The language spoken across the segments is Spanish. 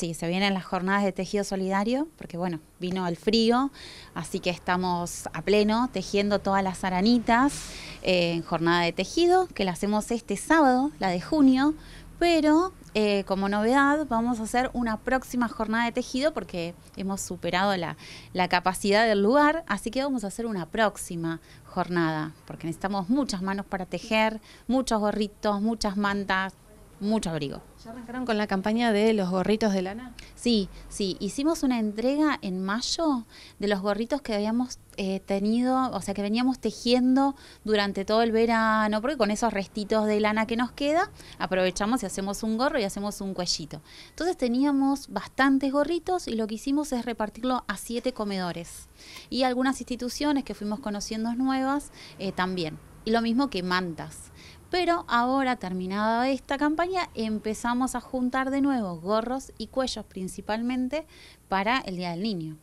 Sí, se vienen las jornadas de tejido solidario, porque bueno, vino el frío, así que estamos a pleno tejiendo todas las aranitas eh, en jornada de tejido, que la hacemos este sábado, la de junio, pero eh, como novedad vamos a hacer una próxima jornada de tejido porque hemos superado la, la capacidad del lugar, así que vamos a hacer una próxima jornada, porque necesitamos muchas manos para tejer, muchos gorritos, muchas mantas, mucho abrigo. ¿Ya arrancaron con la campaña de los gorritos de lana? Sí, sí. Hicimos una entrega en mayo de los gorritos que habíamos eh, tenido, o sea, que veníamos tejiendo durante todo el verano, porque con esos restitos de lana que nos queda, aprovechamos y hacemos un gorro y hacemos un cuellito. Entonces teníamos bastantes gorritos y lo que hicimos es repartirlo a siete comedores. Y algunas instituciones que fuimos conociendo nuevas eh, también. Y lo mismo que mantas pero ahora, terminada esta campaña, empezamos a juntar de nuevo gorros y cuellos principalmente para el Día del Niño.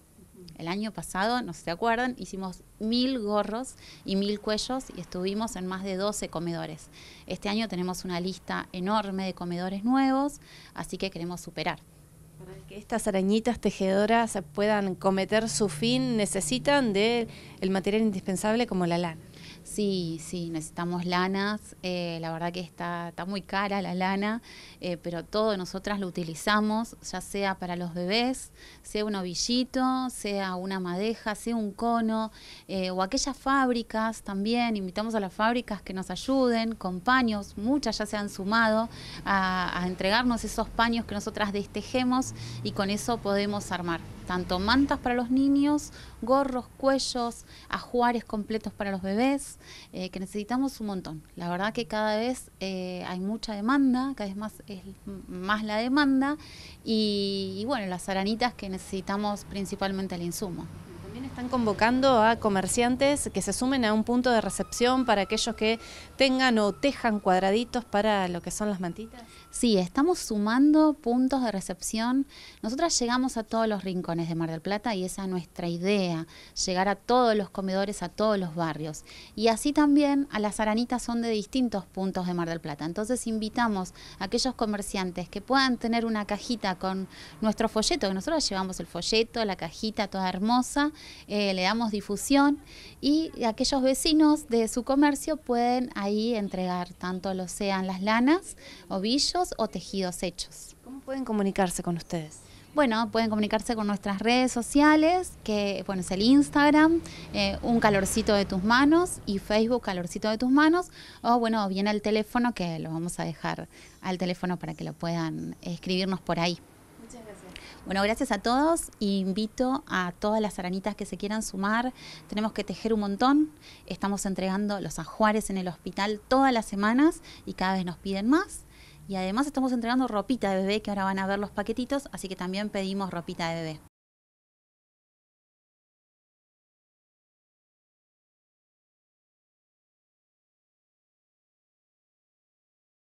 El año pasado, no se sé acuerdan, hicimos mil gorros y mil cuellos y estuvimos en más de 12 comedores. Este año tenemos una lista enorme de comedores nuevos, así que queremos superar. Para que estas arañitas tejedoras puedan cometer su fin, necesitan del material indispensable como la lana. Sí, sí, necesitamos lanas. Eh, la verdad que está, está muy cara la lana, eh, pero todo nosotras lo utilizamos, ya sea para los bebés, sea un ovillito, sea una madeja, sea un cono, eh, o aquellas fábricas también. Invitamos a las fábricas que nos ayuden con paños. Muchas ya se han sumado a, a entregarnos esos paños que nosotras destejemos y con eso podemos armar tanto mantas para los niños, gorros, cuellos, ajuares completos para los bebés. Eh, que necesitamos un montón. La verdad que cada vez eh, hay mucha demanda, cada vez más es más la demanda y, y bueno, las aranitas que necesitamos principalmente el insumo. Están convocando a comerciantes que se sumen a un punto de recepción para aquellos que tengan o tejan cuadraditos para lo que son las mantitas. Sí, estamos sumando puntos de recepción. Nosotras llegamos a todos los rincones de Mar del Plata y esa es nuestra idea, llegar a todos los comedores, a todos los barrios. Y así también a las aranitas son de distintos puntos de Mar del Plata. Entonces invitamos a aquellos comerciantes que puedan tener una cajita con nuestro folleto, que nosotros llevamos el folleto, la cajita toda hermosa eh, le damos difusión y aquellos vecinos de su comercio pueden ahí entregar tanto lo sean las lanas, ovillos o tejidos hechos. ¿Cómo pueden comunicarse con ustedes? Bueno, pueden comunicarse con nuestras redes sociales, que bueno, es el Instagram, eh, un calorcito de tus manos y Facebook calorcito de tus manos, o bueno, viene el teléfono que lo vamos a dejar al teléfono para que lo puedan escribirnos por ahí. Bueno, gracias a todos. Invito a todas las aranitas que se quieran sumar. Tenemos que tejer un montón. Estamos entregando los ajuares en el hospital todas las semanas y cada vez nos piden más. Y además estamos entregando ropita de bebé, que ahora van a ver los paquetitos, así que también pedimos ropita de bebé.